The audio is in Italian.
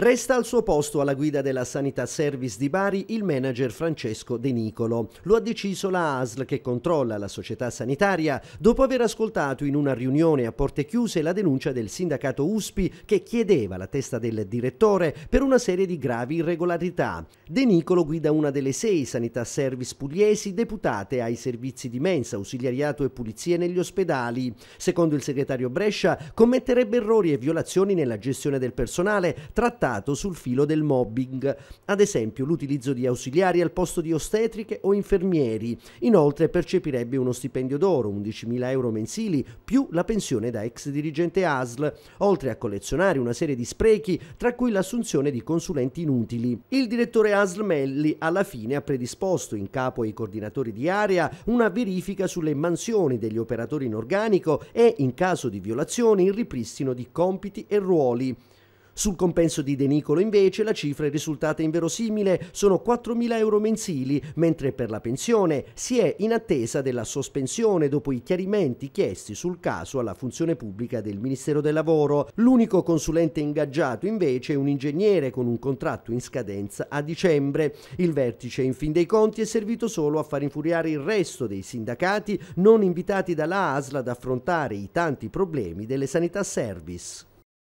Resta al suo posto alla guida della Sanità Service di Bari il manager Francesco De Nicolo. Lo ha deciso la ASL che controlla la società sanitaria dopo aver ascoltato in una riunione a porte chiuse la denuncia del sindacato USPI che chiedeva la testa del direttore per una serie di gravi irregolarità. De Nicolo guida una delle sei Sanità Service pugliesi deputate ai servizi di mensa, ausiliariato e pulizie negli ospedali. Secondo il segretario Brescia commetterebbe errori e violazioni nella gestione del personale trattando stato sul filo del mobbing, ad esempio l'utilizzo di ausiliari al posto di ostetriche o infermieri. Inoltre percepirebbe uno stipendio d'oro, 11.000 euro mensili, più la pensione da ex dirigente ASL, oltre a collezionare una serie di sprechi, tra cui l'assunzione di consulenti inutili. Il direttore ASL Melli alla fine ha predisposto in capo ai coordinatori di area una verifica sulle mansioni degli operatori in organico e, in caso di violazione, il ripristino di compiti e ruoli. Sul compenso di De Nicolo invece la cifra è risultata inverosimile, sono 4.000 euro mensili, mentre per la pensione si è in attesa della sospensione dopo i chiarimenti chiesti sul caso alla funzione pubblica del Ministero del Lavoro. L'unico consulente ingaggiato invece è un ingegnere con un contratto in scadenza a dicembre. Il vertice in fin dei conti è servito solo a far infuriare il resto dei sindacati non invitati dalla ASLA ad affrontare i tanti problemi delle sanità service.